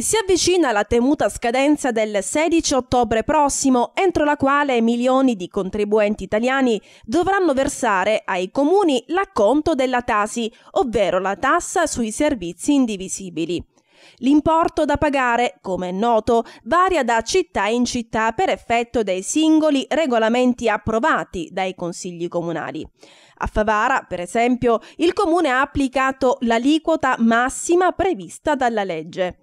Si avvicina la temuta scadenza del 16 ottobre prossimo, entro la quale milioni di contribuenti italiani dovranno versare ai comuni l'acconto della Tasi, ovvero la tassa sui servizi indivisibili. L'importo da pagare, come è noto, varia da città in città per effetto dei singoli regolamenti approvati dai consigli comunali. A Favara, per esempio, il comune ha applicato l'aliquota massima prevista dalla legge.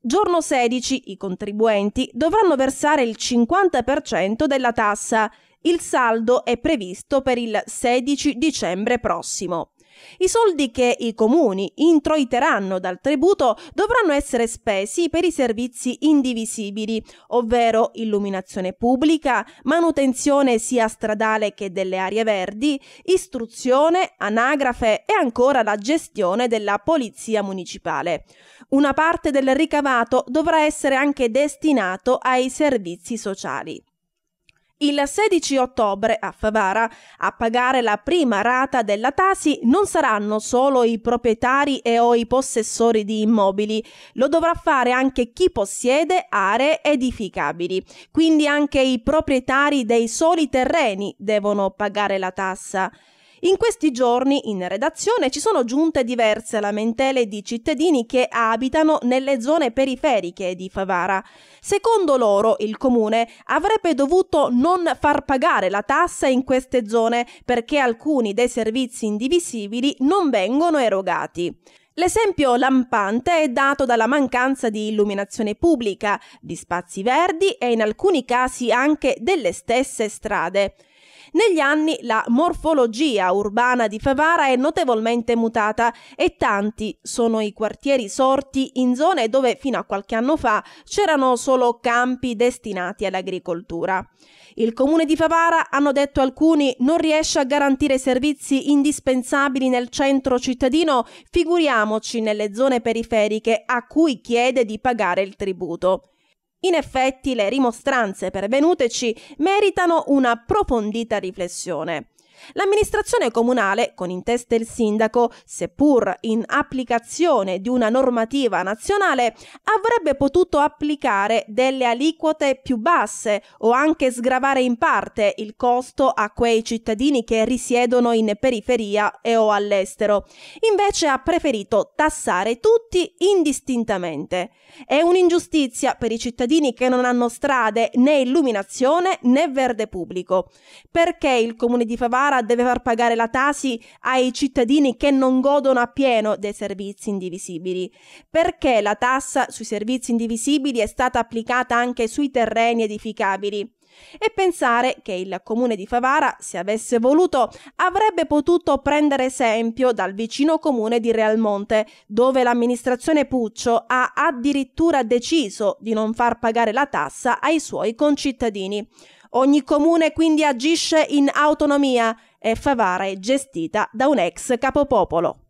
Giorno 16 i contribuenti dovranno versare il 50% della tassa. Il saldo è previsto per il 16 dicembre prossimo. I soldi che i comuni introiteranno dal tributo dovranno essere spesi per i servizi indivisibili, ovvero illuminazione pubblica, manutenzione sia stradale che delle aree verdi, istruzione, anagrafe e ancora la gestione della polizia municipale. Una parte del ricavato dovrà essere anche destinato ai servizi sociali. Il 16 ottobre a Favara a pagare la prima rata della Tasi non saranno solo i proprietari e o i possessori di immobili, lo dovrà fare anche chi possiede aree edificabili, quindi anche i proprietari dei soli terreni devono pagare la tassa. In questi giorni in redazione ci sono giunte diverse lamentele di cittadini che abitano nelle zone periferiche di Favara. Secondo loro il comune avrebbe dovuto non far pagare la tassa in queste zone perché alcuni dei servizi indivisibili non vengono erogati. L'esempio lampante è dato dalla mancanza di illuminazione pubblica, di spazi verdi e in alcuni casi anche delle stesse strade. Negli anni la morfologia urbana di Favara è notevolmente mutata e tanti sono i quartieri sorti in zone dove fino a qualche anno fa c'erano solo campi destinati all'agricoltura. Il comune di Favara, hanno detto alcuni, non riesce a garantire servizi indispensabili nel centro cittadino, figuriamoci nelle zone periferiche a cui chiede di pagare il tributo. In effetti le rimostranze pervenuteci meritano una approfondita riflessione. L'amministrazione comunale, con in testa il sindaco, seppur in applicazione di una normativa nazionale, avrebbe potuto applicare delle aliquote più basse o anche sgravare in parte il costo a quei cittadini che risiedono in periferia e o all'estero. Invece ha preferito tassare tutti indistintamente. È un'ingiustizia per i cittadini che non hanno strade né illuminazione né verde pubblico. Perché il comune di Favara Sara deve far pagare la Tasi ai cittadini che non godono appieno dei servizi indivisibili, perché la tassa sui servizi indivisibili è stata applicata anche sui terreni edificabili. E pensare che il comune di Favara, se avesse voluto, avrebbe potuto prendere esempio dal vicino comune di Realmonte, dove l'amministrazione Puccio ha addirittura deciso di non far pagare la tassa ai suoi concittadini. Ogni comune quindi agisce in autonomia e Favara è gestita da un ex capopopolo.